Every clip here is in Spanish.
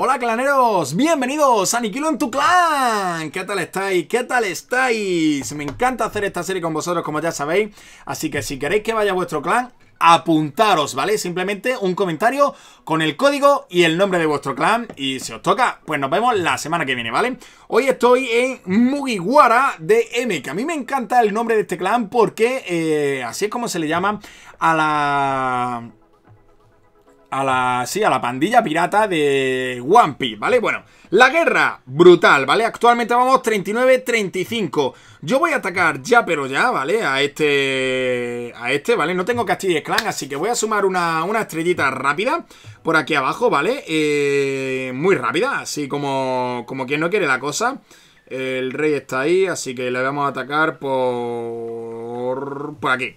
Hola claneros, bienvenidos a Aniquilo en tu clan. ¿Qué tal estáis? ¿Qué tal estáis? Me encanta hacer esta serie con vosotros, como ya sabéis. Así que si queréis que vaya vuestro clan, apuntaros, ¿vale? Simplemente un comentario con el código y el nombre de vuestro clan y si os toca, pues nos vemos la semana que viene, ¿vale? Hoy estoy en Mugiwara de M, que a mí me encanta el nombre de este clan porque eh, así es como se le llama a la a la, sí, a la pandilla pirata de One Piece, ¿vale? Bueno, la guerra, brutal, ¿vale? Actualmente vamos 39-35. Yo voy a atacar ya, pero ya, ¿vale? A este, a este, ¿vale? No tengo Castilla Clan, así que voy a sumar una, estrellita rápida por aquí abajo, ¿vale? Eh, muy rápida, así como, como quien no quiere la cosa. El rey está ahí, así que le vamos a atacar por, por aquí,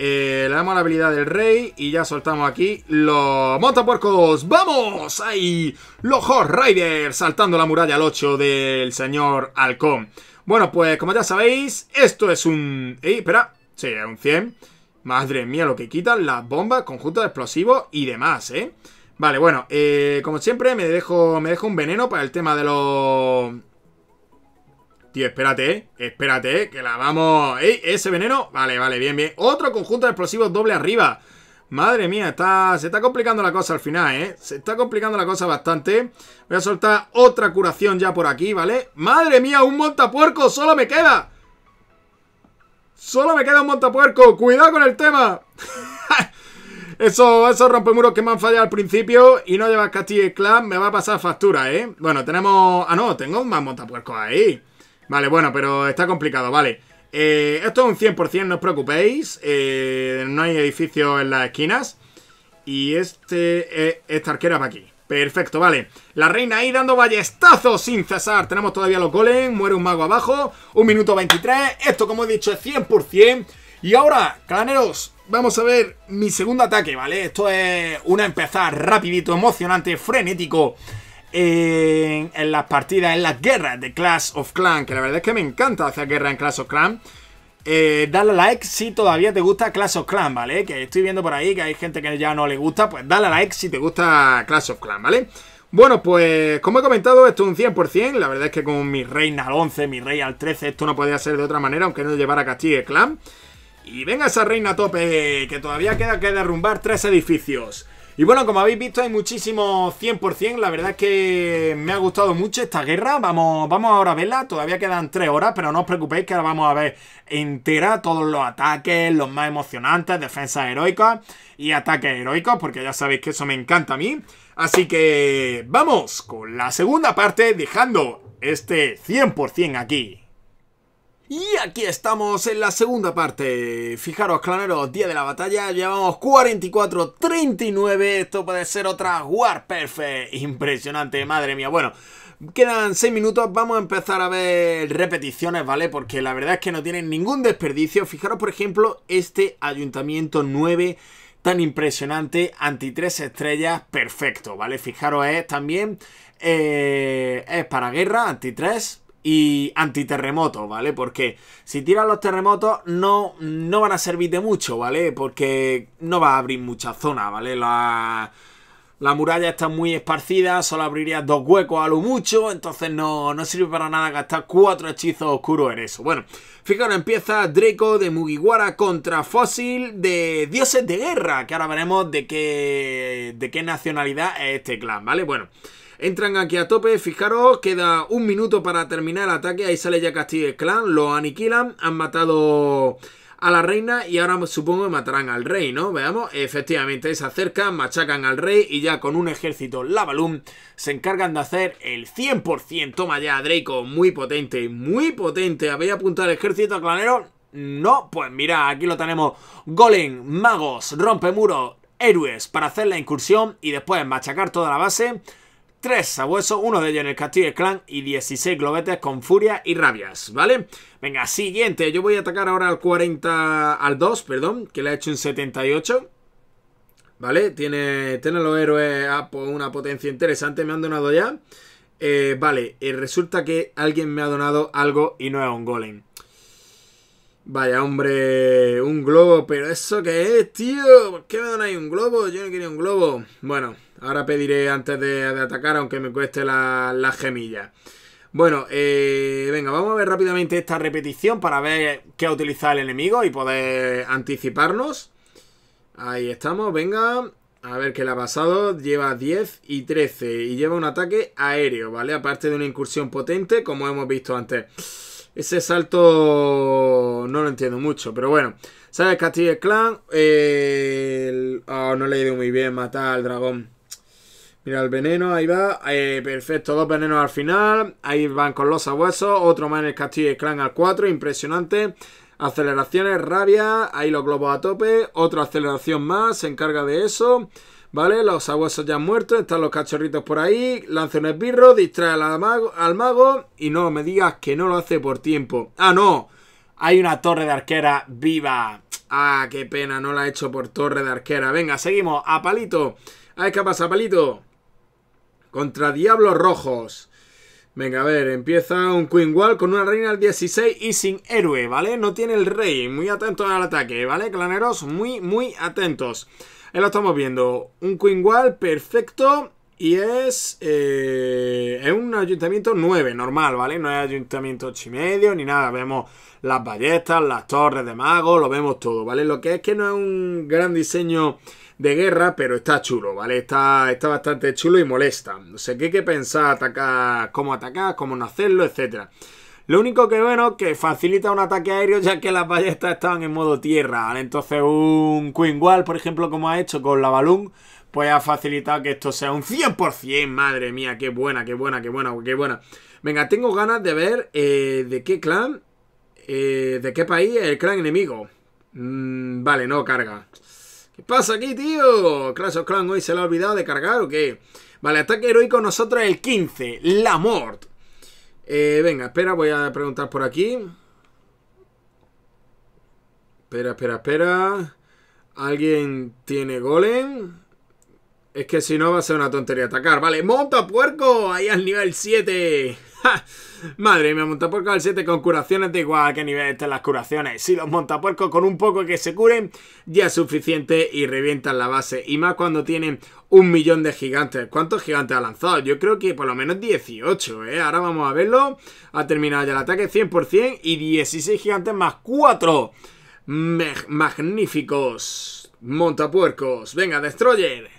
Eh, le damos la habilidad del rey y ya soltamos aquí los montapuercos. ¡Vamos! Ahí los Horse Riders saltando la muralla al 8 del señor Halcón. Bueno, pues como ya sabéis, esto es un... ¡Ey, espera! Sí, es un 100. Madre mía, lo que quitan las bombas, conjuntos de explosivos y demás, ¿eh? Vale, bueno, eh, como siempre me dejo, me dejo un veneno para el tema de los... Y espérate, Espérate, que la vamos... ¿Ese veneno? Vale, vale, bien, bien. Otro conjunto de explosivos doble arriba. Madre mía, está, se está complicando la cosa al final, ¿eh? Se está complicando la cosa bastante. Voy a soltar otra curación ya por aquí, ¿vale? ¡Madre mía, un montapuerco! ¡Solo me queda! ¡Solo me queda un montapuerco! ¡Cuidado con el tema! Eso, esos rompemuros que me han fallado al principio y no llevas Castilla y Clan me va a pasar factura, ¿eh? Bueno, tenemos... Ah, no, tengo más montapuercos ahí. Vale, bueno, pero está complicado, vale. Eh, esto es un 100%, no os preocupéis. Eh, no hay edificios en las esquinas. Y este, eh, esta arquera va aquí. Perfecto, vale. La reina ahí dando ballestazos sin cesar. Tenemos todavía los golems. Muere un mago abajo. Un minuto 23. Esto, como he dicho, es 100%. Y ahora, caneros vamos a ver mi segundo ataque, ¿vale? Esto es una empezar rapidito, emocionante, frenético en, las partidas, en las guerras de Clash of Clans, que la verdad es que me encanta hacer guerra en Clash of Clans. Eh, dale like si todavía te gusta Clash of Clans, ¿vale? Que estoy viendo por ahí que hay gente que ya no le gusta, pues dale like si te gusta Clash of Clans, ¿vale? Bueno, pues como he comentado, esto es un 100%, la verdad es que con mi reina al 11, mi rey al 13, esto no podía ser de otra manera, aunque no llevara Castigue Clan. Y venga esa reina a tope, que todavía queda que derrumbar tres edificios. Y bueno, como habéis visto hay muchísimo 100%, la verdad es que me ha gustado mucho esta guerra, vamos, vamos ahora a verla, todavía quedan 3 horas, pero no os preocupéis que ahora vamos a ver entera todos los ataques, los más emocionantes, defensas heroicas y ataques heroicos, porque ya sabéis que eso me encanta a mí. Así que vamos con la segunda parte, dejando este 100% aquí. Y aquí estamos en la segunda parte. Fijaros, claneros, día de la batalla. Llevamos 44-39. Esto puede ser otra War Perfect. Impresionante, madre mía. Bueno, quedan 6 minutos. Vamos a empezar a ver repeticiones, ¿vale? Porque la verdad es que no tienen ningún desperdicio. Fijaros, por ejemplo, este Ayuntamiento 9 tan impresionante, anti 3 estrellas, perfecto, ¿vale? Fijaros, es eh, también, eh, es para guerra, anti 3, y antiterremotos, ¿vale? Porque si tiran los terremotos no, no van a servir de mucho, ¿vale? Porque no va a abrir mucha zona, ¿vale? La, la muralla está muy esparcida, solo abriría dos huecos a lo mucho, entonces no, no sirve para nada gastar cuatro hechizos oscuros en eso. Bueno, fijaros, empieza Draco de Mugiwara contra Fósil de Dioses de Guerra, que ahora veremos de qué, de qué nacionalidad es este clan, ¿vale? Bueno... Entran aquí a tope, fijaros, queda un minuto para terminar el ataque. Ahí sale ya Castillo Clan, lo aniquilan, han matado a la reina y ahora supongo que matarán al rey, ¿no? Veamos, efectivamente se acercan, machacan al rey y ya con un ejército Lavalum se encargan de hacer el 100%. Toma ya, Draco, muy potente, muy potente. Habéis apuntado el ejército clanero. No, pues mira, aquí lo tenemos. Golem, magos, rompe muros, héroes para hacer la incursión y después machacar toda la base. 3 sabuesos, uno de ellos en el castillo clan y 16 globetes con furia y rabias, ¿vale? Venga, siguiente, yo voy a atacar ahora al 40, al 2, perdón, que le ha hecho un 78. ¿Vale? Tiene, tiene los héroes a una potencia interesante, me han donado ya. Eh, vale, eh, resulta que alguien me ha donado algo y no es un golem. Vaya, hombre, un globo, pero ¿eso qué es, tío? ¿Por qué me ahí un globo? Yo no quería un globo. Bueno, ahora pediré antes de, atacar, aunque me cueste la gemilla. Bueno, eh, venga, vamos a ver rápidamente esta repetición para ver qué ha utilizado el enemigo y poder anticiparnos. Ahí estamos, venga. A ver qué le ha pasado. Lleva 10 y 13 y lleva un ataque aéreo, ¿vale? Aparte de una incursión potente, como hemos visto antes. Ese salto no lo entiendo mucho, pero bueno. Sale Castillo Clan. Eh, oh, no le he ido muy bien matar al dragón. Mira el veneno, ahí va. Eh, perfecto, dos venenos al final. Ahí van con los sabuesos. Otro más en el Castillo Clan al 4. Impresionante. Aceleraciones, rabia. Ahí los globos a tope. Otra aceleración más. Se encarga de eso. ¿vale? Los aguasos ya han muerto, están los cachorritos por ahí, lanza un esbirro, distrae al mago, al mago y no me digas que no lo hace por tiempo. ¡Ah, no! Hay una torre de arquera viva. ¡Ah, qué pena! No la he hecho por torre de arquera. Venga, seguimos. A palito. A ver qué pasa, palito. Contra Diablos Rojos. Venga, a ver, empieza un Queen Wall con una reina al 16 y sin héroe, ¿vale? No tiene el rey. Muy atento al ataque, ¿vale? Claneros, muy, muy atentos. Ahí lo estamos viendo. Un Queen Wall perfecto. Y es, eh, es un ayuntamiento 9, normal, ¿vale? No es ayuntamiento 8 y medio ni nada. Vemos las ballestas, las torres de magos, lo vemos todo, ¿vale? Lo que es que no es un gran diseño de guerra, pero está chulo, ¿vale? Está, está bastante chulo y molesta. No sé qué hay que pensar, atacar, cómo atacar, cómo no hacerlo, etcétera. Lo único que bueno, que facilita un ataque aéreo ya que las ballestas estaban en modo tierra. Entonces un Queen Wall, por ejemplo, como ha hecho con la Balloon, pues ha facilitado que esto sea un 100%. Madre mía, qué buena, qué buena, qué buena, qué buena. Venga, tengo ganas de ver eh, de qué clan, eh, de qué país es el clan enemigo. Mm, vale, no carga. ¿Qué pasa aquí, tío? Crash of hoy se le ha olvidado de cargar o qué? Vale, ataque heroico nosotros el 15, la mort. Eh, venga, espera, voy a preguntar por aquí. Espera, espera, espera. ¿Alguien tiene golem? Es que si no va a ser una tontería atacar. Vale, Montapuerco, ahí al nivel 7. ¡Ja! Madre mía, Montapuerco al 7 con curaciones. de igual a qué nivel están las curaciones. Si los Montapuercos con un poco que se curen, ya es suficiente y revientan la base. Y más cuando tienen un millón de gigantes. ¿Cuántos gigantes ha lanzado? Yo creo que por lo menos 18, ¿eh? Ahora vamos a verlo. Ha terminado ya el ataque 100% y 16 gigantes más 4. magníficos. Montapuercos. Venga, Destroyer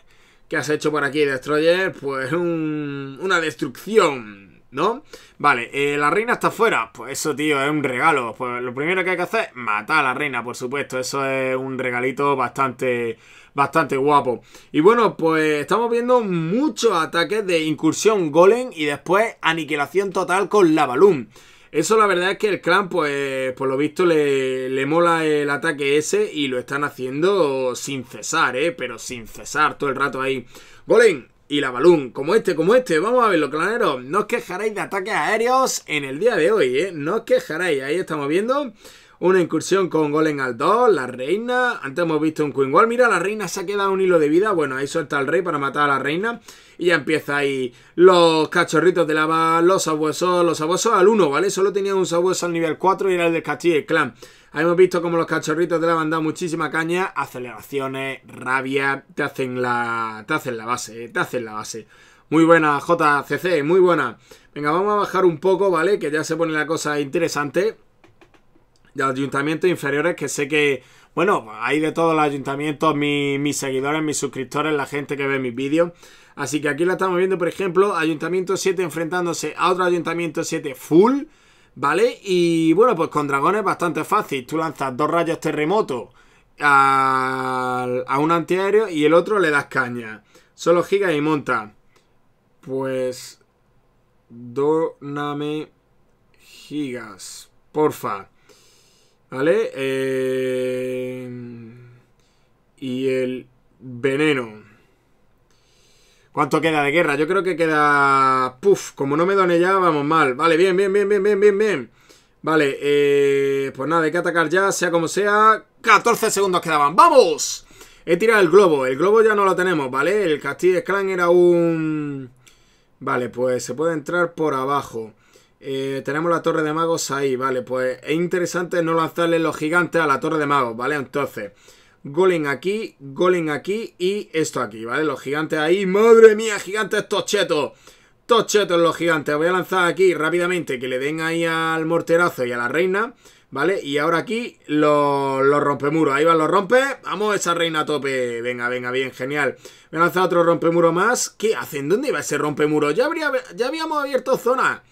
que has hecho por aquí, Destroyer, pues un, una destrucción, ¿no? Vale, eh, la reina está afuera? pues eso, tío, es un regalo. Pues lo primero que hay que hacer es matar a la reina, por supuesto. Eso es un regalito bastante, bastante guapo. Y bueno, pues estamos viendo muchos ataques de incursión golem y después aniquilación total con la balloon. Eso la verdad es que el clan, pues por lo visto le, le mola el ataque ese y lo están haciendo sin cesar, ¿eh? Pero sin cesar todo el rato ahí. Golem y la balón, como este, como este. Vamos a verlo, claneros. No os quejaréis de ataques aéreos en el día de hoy, ¿eh? No os quejaréis. Ahí estamos viendo una incursión con Golem al 2, la reina. Antes hemos visto un Queen Wall. Mira, la reina se ha quedado un hilo de vida. Bueno, ahí suelta el rey para matar a la reina. Y ya empieza ahí los cachorritos de lava, los sabuesos, los sabuesos al 1, ¿vale? Solo tenía un sabueso al nivel 4 y era el de castillo Clan. hemos visto como los cachorritos de lava han dado muchísima caña, aceleraciones, rabia, te hacen la, te hacen la base, te hacen la base. Muy buena, JCC, muy buena. Venga, vamos a bajar un poco, ¿vale? Que ya se pone la cosa interesante de ayuntamientos inferiores que sé que, bueno, hay de todos los ayuntamientos, mis, seguidores, mis suscriptores, la gente que ve mis vídeos. Así que aquí la estamos viendo, por ejemplo, Ayuntamiento 7 enfrentándose a otro Ayuntamiento 7 full, ¿vale? Y bueno, pues con dragones bastante fácil. Tú lanzas dos rayos terremoto a, un antiaéreo y el otro le das caña. Solo gigas y monta. Pues... Doname gigas, porfa. ¿Vale? Eh, y el veneno. ¿Cuánto queda de guerra? Yo creo que queda... Puf, como no me done ya, vamos mal. Vale, bien, bien, bien, bien, bien, bien, bien. Vale, eh, pues nada, hay que atacar ya, sea como sea. 14 segundos quedaban. ¡Vamos! He tirado el globo. El globo ya no lo tenemos, ¿vale? El de Clan era un... Vale, pues se puede entrar por abajo. Eh, tenemos la torre de magos ahí, vale, pues es interesante no lanzarle los gigantes a la torre de magos, ¿vale? Entonces, golem aquí, golem aquí y esto aquí, ¿vale? Los gigantes ahí, madre mía, gigantes tochetos, tochetos los gigantes. Voy a lanzar aquí rápidamente que le den ahí al morterazo y a la reina, ¿vale? Y ahora aquí los, rompe rompemuros, ahí van los rompe, vamos esa reina a tope, venga, venga, bien, genial. Voy a lanzar otro rompemuro más, ¿qué hacen? ¿Dónde iba ese rompemuro? Ya, ya habíamos abierto zona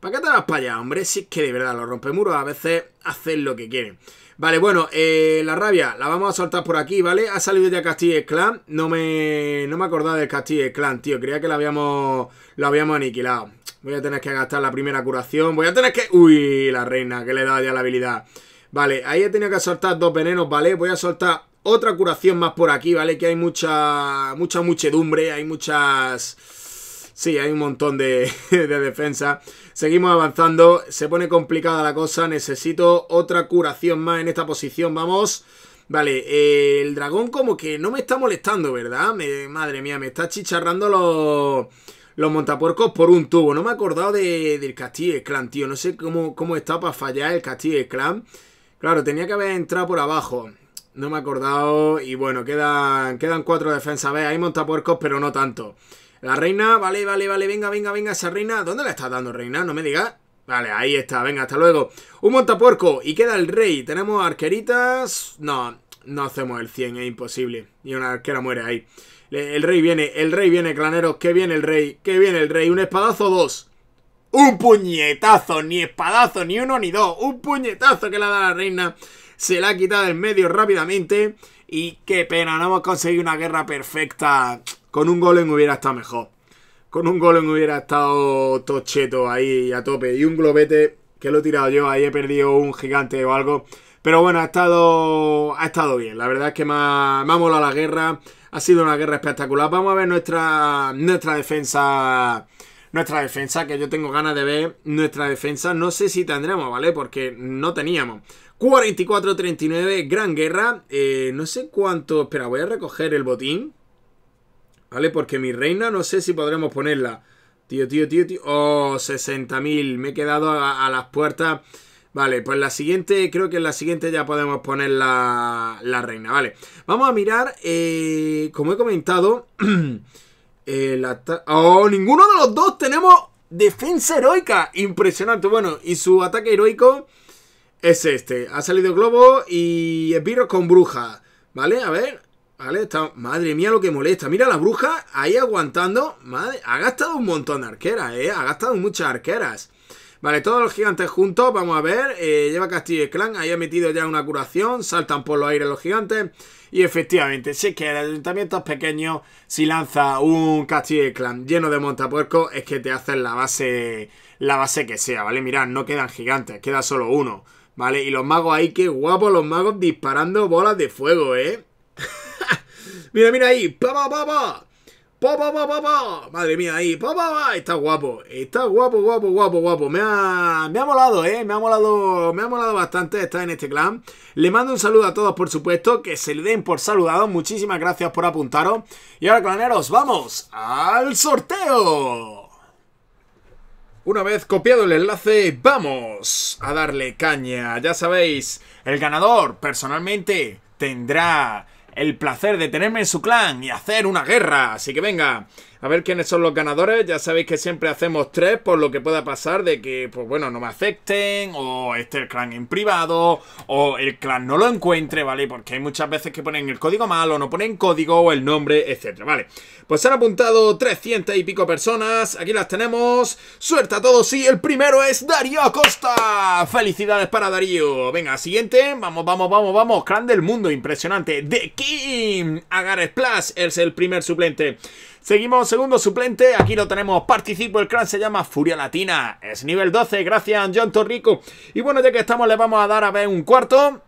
¿Para qué te vas para allá, hombre? Si es que de verdad los rompemuros a veces hacen lo que quieren. Vale, bueno, eh, la rabia la vamos a soltar por aquí, ¿vale? Ha salido ya Castilla Clan. No me, no me acordaba del Castilla Clan, tío. Creía que la habíamos, lo habíamos aniquilado. Voy a tener que gastar la primera curación. Voy a tener que... Uy, la reina, que le he dado ya la habilidad. Vale, ahí he tenido que soltar dos venenos, ¿vale? Voy a soltar otra curación más por aquí, ¿vale? Que hay mucha, mucha muchedumbre, hay muchas... Sí, hay un montón de, de defensa. Seguimos avanzando, se pone complicada la cosa, necesito otra curación más en esta posición, vamos. Vale, eh, el dragón como que no me está molestando, ¿verdad? madre mía, me está chicharrando los, los montapuercos por un tubo. No me he acordado de, del Castillo Clan, tío. No sé cómo, cómo está para fallar el Castillo Clan. Claro, tenía que haber entrado por abajo. No me he acordado. Y bueno, quedan, quedan cuatro defensas. A ver, hay montapuercos, pero no tanto. La reina, vale, vale, vale, venga, venga, venga, esa reina. ¿Dónde la estás dando, reina? No me digas. Vale, ahí está, venga, hasta luego. Un montapuerco y queda el rey. Tenemos arqueritas. No, no hacemos el 100, es imposible. Y una arquera muere ahí. El rey viene, el rey viene, claneros. Que viene el rey, que viene el rey. Un espadazo, dos. Un puñetazo, ni espadazo, ni uno ni dos. Un puñetazo que le da la reina. Se la ha quitado en medio rápidamente. Y qué pena, no hemos conseguido una guerra perfecta. Con un golem hubiera estado mejor. Con un golem hubiera estado tocheto ahí a tope. Y un globete que lo he tirado yo. Ahí he perdido un gigante o algo. Pero bueno, ha estado, ha estado bien. La verdad es que me ha, molado la guerra. Ha sido una guerra espectacular. Vamos a ver nuestra, nuestra defensa nuestra defensa, que yo tengo ganas de ver nuestra defensa. No sé si tendremos, ¿vale? Porque no teníamos. 44-39, gran guerra. Eh, no sé cuánto... Espera, voy a recoger el botín. ¿Vale? Porque mi reina no sé si podremos ponerla. Tío, tío, tío, tío. Oh, 60.000. Me he quedado a, las puertas. Vale, pues la siguiente, creo que en la siguiente ya podemos poner la, reina. Vale, vamos a mirar, eh, como he comentado... eh, oh, ninguno de los dos tenemos defensa heroica. Impresionante. Bueno, y su ataque heroico es este. Ha salido globo y espiros con bruja. ¿Vale? A ver. ¿Vale? madre mía lo que molesta. Mira la bruja ahí aguantando. Madre, ha gastado un montón de arqueras, ¿eh? Ha gastado muchas arqueras. Vale, todos los gigantes juntos, vamos a ver. Eh, lleva Castillo y Clan, ahí ha metido ya una curación. Saltan por los aires los gigantes. Y efectivamente, si es que el ayuntamiento es pequeño, si lanza un Castillo y Clan lleno de montapuerco es que te hacen la base, la base que sea, ¿vale? Mirad, no quedan gigantes, queda solo uno, ¿vale? Y los magos ahí, qué guapos los magos disparando bolas de fuego, ¿eh? Mira, mira ahí. Pa, pa, pa, pa. Pa, pa, Madre mía, ahí. Pa, pa, Está guapo. Está guapo, guapo, guapo, guapo. Me ha, me ha molado, ¿eh? Me ha molado, me ha molado bastante estar en este clan. Le mando un saludo a todos, por supuesto. Que se le den por saludados. Muchísimas gracias por apuntaros. Y ahora, claneros, vamos al sorteo. Una vez copiado el enlace, vamos a darle caña. Ya sabéis, el ganador personalmente tendrá el placer de tenerme en su clan y hacer una guerra. Así que venga, a ver quiénes son los ganadores. Ya sabéis que siempre hacemos tres por lo que pueda pasar de que, pues bueno, no me afecten, o esté el clan en privado o el clan no lo encuentre, ¿vale? Porque hay muchas veces que ponen el código mal, o no ponen código o el nombre, etcétera, ¿vale? Pues han apuntado 300 y pico personas. Aquí las tenemos. Suerte a todos y el primero es Darío Acosta. Felicidades para Darío. Venga, siguiente. Vamos, vamos, vamos, vamos. Clan del mundo, impresionante. De King. Agar Splash es el primer suplente. Seguimos, segundo suplente, aquí lo tenemos, participo, el clan se llama Furia Latina, es nivel 12, gracias John Torrico. Y bueno, ya que estamos le vamos a dar a ver un cuarto...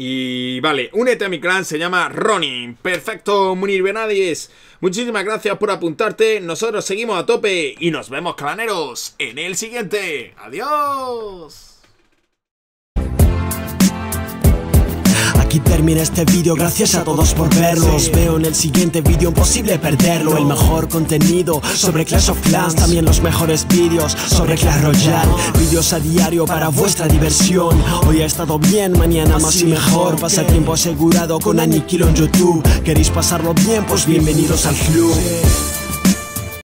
Y vale, únete a mi clan, se llama Ronin. Perfecto, Munir Benadies. Muchísimas gracias por apuntarte. Nosotros seguimos a tope y nos vemos, claneros, en el siguiente. Adiós. termina este vídeo, gracias a todos por verlo Os veo en el siguiente vídeo, imposible perderlo El mejor contenido sobre Clash of Clans También los mejores vídeos sobre Clash Royale Vídeos a diario para vuestra diversión Hoy ha estado bien, mañana más y mejor Pasatiempo asegurado con Aniquilo en YouTube ¿Queréis pasarlo bien? Pues bienvenidos al club